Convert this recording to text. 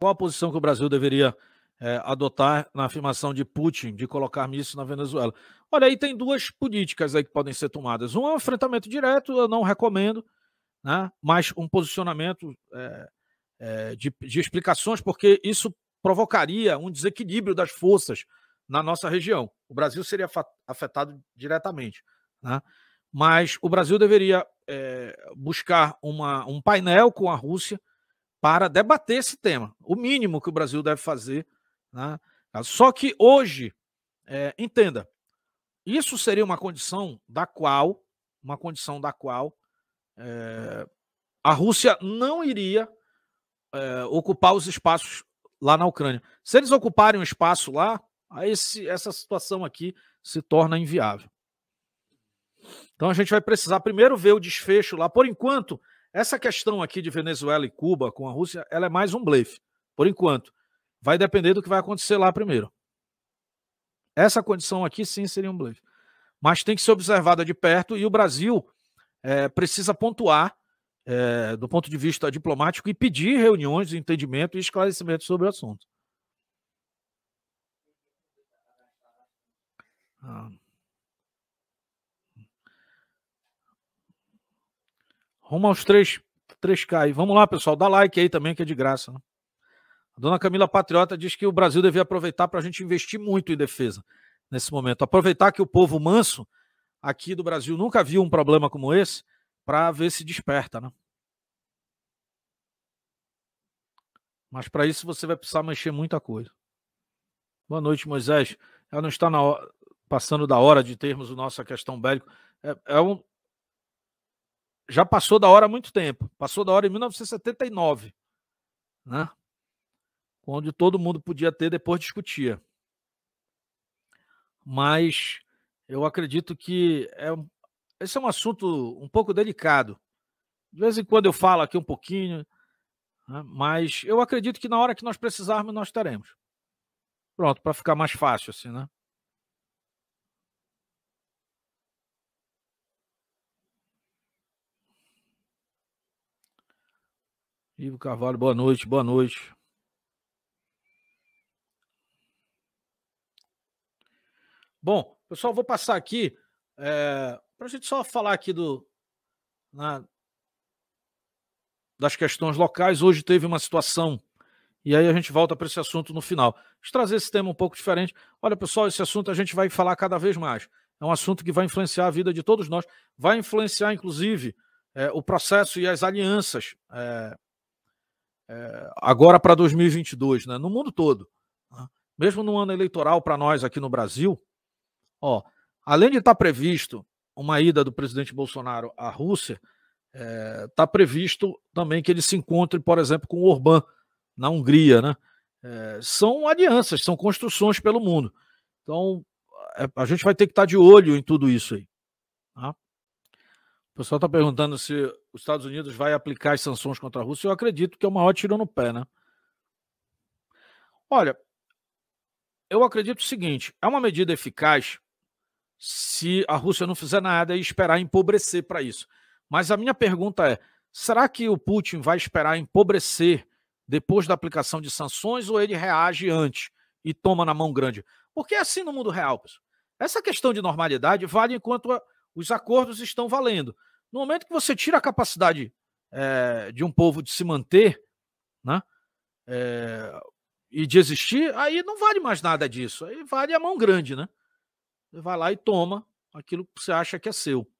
Qual a posição que o Brasil deveria é, adotar na afirmação de Putin de colocar mísseis na Venezuela? Olha, aí tem duas políticas aí que podem ser tomadas. Um é um enfrentamento direto, eu não recomendo, né? mas um posicionamento é, é, de, de explicações, porque isso provocaria um desequilíbrio das forças na nossa região. O Brasil seria afetado diretamente. Né? Mas o Brasil deveria é, buscar uma, um painel com a Rússia para debater esse tema. O mínimo que o Brasil deve fazer. Né? Só que hoje, é, entenda, isso seria uma condição da qual, uma condição da qual é, a Rússia não iria é, ocupar os espaços lá na Ucrânia. Se eles ocuparem um espaço lá, aí esse, essa situação aqui se torna inviável. Então a gente vai precisar primeiro ver o desfecho lá. Por enquanto, essa questão aqui de Venezuela e Cuba com a Rússia, ela é mais um blefe, por enquanto. Vai depender do que vai acontecer lá primeiro. Essa condição aqui sim seria um blefe. Mas tem que ser observada de perto e o Brasil é, precisa pontuar é, do ponto de vista diplomático e pedir reuniões entendimento e esclarecimento sobre o assunto. Ah. Rumo aos 3, 3K. vamos lá, pessoal. Dá like aí também, que é de graça. Né? A dona Camila Patriota diz que o Brasil devia aproveitar para a gente investir muito em defesa nesse momento. Aproveitar que o povo manso aqui do Brasil nunca viu um problema como esse para ver se desperta, né? Mas para isso você vai precisar mexer muita coisa. Boa noite, Moisés. Ela não está na hora, passando da hora de termos o nossa questão bélica. É, é, um, já passou da hora há muito tempo. Passou da hora em 1979, né? Onde todo mundo podia ter, depois discutia. Mas eu acredito que é, esse é um assunto um pouco delicado. De vez em quando eu falo aqui um pouquinho, né? mas eu acredito que na hora que nós precisarmos, nós teremos Pronto, para ficar mais fácil, assim, né? Ivo Carvalho, boa noite, boa noite. Bom, pessoal, vou passar aqui é, para a gente só falar aqui do na, das questões locais. Hoje teve uma situação e aí a gente volta para esse assunto no final. Deixa eu trazer esse tema um pouco diferente. Olha, pessoal, esse assunto a gente vai falar cada vez mais. É um assunto que vai influenciar a vida de todos nós, vai influenciar, inclusive, é, o processo e as alianças é, agora para 2022, né? no mundo todo. Né. Mesmo no ano eleitoral para nós aqui no Brasil, ó, além de estar tá previsto uma ida do presidente Bolsonaro à Rússia, está é, tá previsto também que ele se encontre, por exemplo, com Orbán na Hungria. Né? É, são alianças, são construções pelo mundo. Então, é, a gente vai ter que estar tá de olho em tudo isso aí. Tá? pessoal está perguntando se os Estados Unidos vai aplicar as sanções contra a Rússia. Eu acredito que é o maior tiro no pé, né? Olha, eu acredito o seguinte: é uma medida eficaz se a Rússia não fizer nada e esperar empobrecer para isso. Mas a minha pergunta é: será que o Putin vai esperar empobrecer depois da aplicação de sanções ou ele reage antes e toma na mão grande? Porque é assim no mundo real, pessoal. Essa questão de normalidade vale enquanto os acordos estão valendo. No momento que você tira a capacidade é, de um povo de se manter, né? É, e de existir, aí não vale mais nada disso. Aí vale a mão grande, né? Você vai lá e toma aquilo que você acha que é seu.